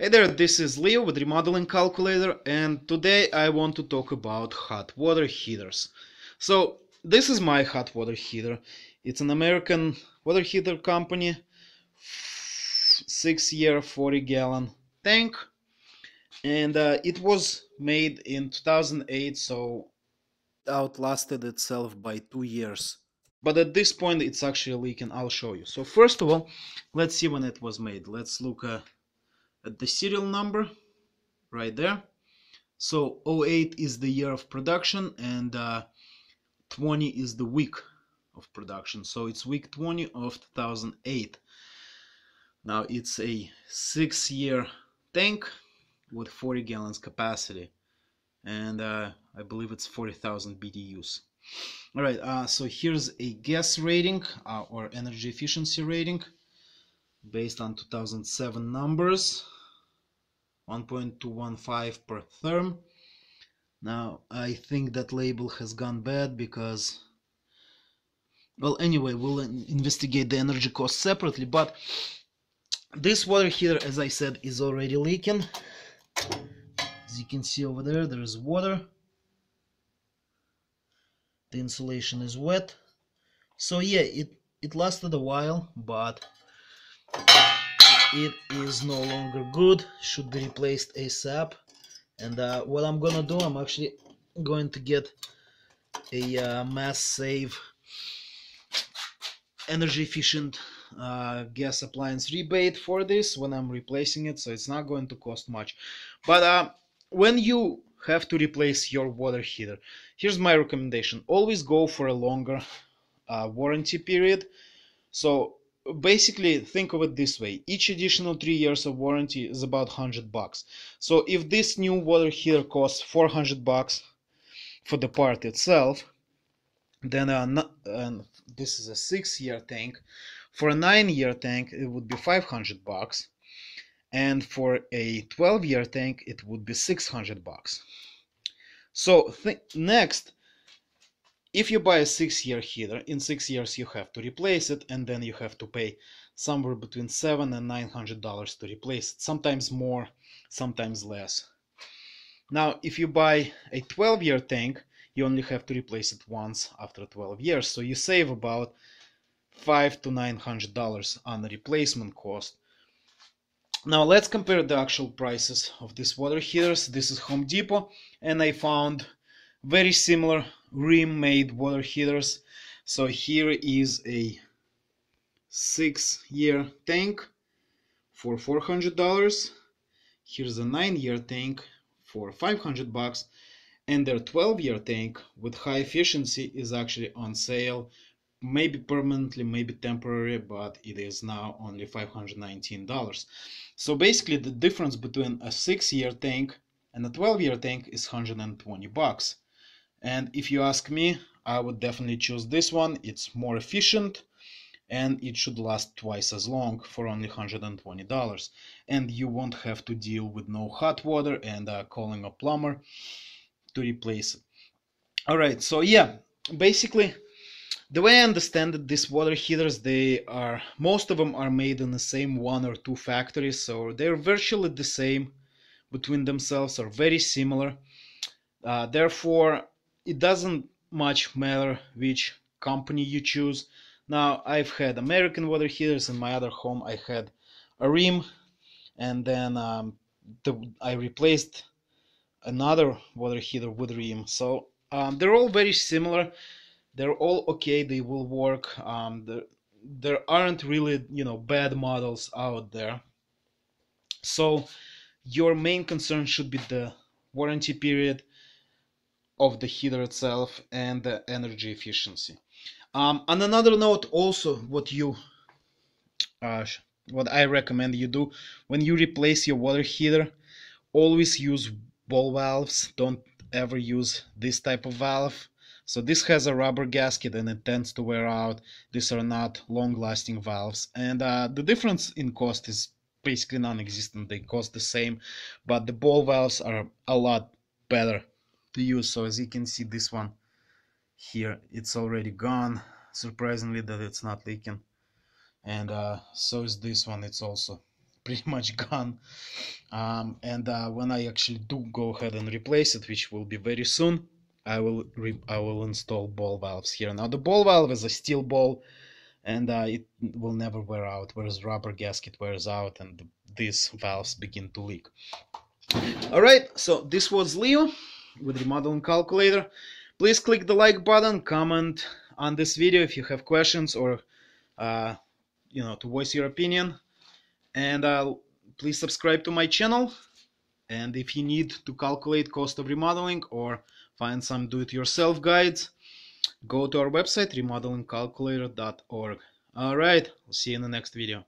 Hey there, this is Leo with Remodeling Calculator and today I want to talk about hot water heaters. So this is my hot water heater. It's an American water heater company, 6 year 40 gallon tank and uh, it was made in 2008 so it outlasted itself by 2 years. But at this point it's actually leaking, I'll show you. So first of all, let's see when it was made. Let's look uh, at the serial number right there. So 08 is the year of production and uh, 20 is the week of production. So it's week 20 of 2008. Now it's a six year tank with 40 gallons capacity and uh, I believe it's 40,000 BTUs. All right, uh, so here's a gas rating uh, or energy efficiency rating based on 2007 numbers 1.215 per therm now I think that label has gone bad because well anyway we'll investigate the energy cost separately but this water here as I said is already leaking as you can see over there there is water the insulation is wet so yeah it it lasted a while but it is no longer good should be replaced asap and uh, what I'm gonna do I'm actually going to get a uh, mass save energy efficient uh, gas appliance rebate for this when I'm replacing it so it's not going to cost much but uh, when you have to replace your water heater here's my recommendation always go for a longer uh, warranty period so basically think of it this way each additional three years of warranty is about 100 bucks so if this new water heater costs 400 bucks for the part itself then uh, this is a six year tank for a nine year tank it would be 500 bucks and for a 12 year tank it would be 600 bucks so next if you buy a six year heater in six years you have to replace it and then you have to pay somewhere between seven and nine hundred dollars to replace it sometimes more sometimes less now if you buy a 12 year tank you only have to replace it once after 12 years so you save about five to nine hundred dollars on the replacement cost now let's compare the actual prices of these water heaters this is Home Depot and I found very similar remade water heaters so here is a six year tank for $400 here's a nine year tank for 500 bucks and their 12 year tank with high efficiency is actually on sale maybe permanently maybe temporary but it is now only $519 so basically the difference between a 6 year tank and a 12 year tank is 120 bucks and if you ask me I would definitely choose this one it's more efficient and it should last twice as long for only $120 and you won't have to deal with no hot water and uh, calling a plumber to replace it all right so yeah basically the way i understand it these water heaters they are most of them are made in the same one or two factories so they're virtually the same between themselves are very similar uh, therefore it doesn't much matter which company you choose. Now I've had American water heaters in my other home. I had a rim, and then um, the, I replaced another water heater with rim. So um, they're all very similar. They're all okay. They will work. Um, there aren't really you know bad models out there. So your main concern should be the warranty period of the heater itself and the energy efficiency. Um, on another note, also what you uh, what I recommend you do when you replace your water heater, always use ball valves. Don't ever use this type of valve. So this has a rubber gasket and it tends to wear out. These are not long-lasting valves, and uh, the difference in cost is basically non-existent. They cost the same, but the ball valves are a lot better to use so as you can see this one here it's already gone surprisingly that it's not leaking and uh, so is this one it's also pretty much gone um, and uh, when I actually do go ahead and replace it which will be very soon I will I will install ball valves here now the ball valve is a steel ball and uh, it will never wear out whereas rubber gasket wears out and these valves begin to leak all right so this was Leo with remodeling calculator. Please click the like button, comment on this video if you have questions or uh, you know to voice your opinion. And uh, please subscribe to my channel. And if you need to calculate cost of remodeling or find some do-it-yourself guides, go to our website remodelingcalculator.org. All right, I'll see you in the next video.